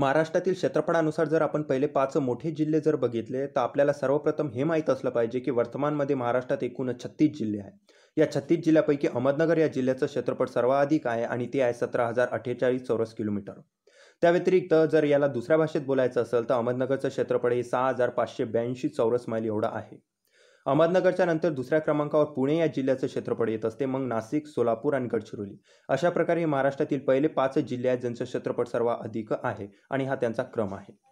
महाराष्ट्रातील क्षेत्रफळानुसार जर आपण पहिले पाच मोठे जिल्हे जर बघितले तर आपल्याला सर्वप्रथम हे माहीत असलं पाहिजे की वर्तमानमध्ये महाराष्ट्रात एकूण छत्तीस जिल्हे आहेत या छत्तीस जिल्ह्यापैकी अहमदनगर या जिल्ह्याचं क्षेत्रफळ सर्वाधिक आहे आणि ते आहे सतरा हजार अठ्ठेचाळीस चौरस किलोमीटर त्या व्यतिरिक्त जर याला दुसऱ्या भाषेत बोलायचं असेल तर अहमदनगरचं क्षेत्रफळ हे सहा हजार पाचशे ब्याऐंशी चौरस मैल एवढं आहे अहमदनगरच्या नंतर दुसऱ्या क्रमांकावर पुणे या जिल्ह्याचं क्षेत्रफळ येत असते मग नाशिक सोलापूर आणि गडचिरोली अशा प्रकारे महाराष्ट्रातील पहिले पाच जिल्हे आहेत ज्यांचं क्षेत्रफळ सर्वात अधिक आहे आणि हा त्यांचा क्रम आहे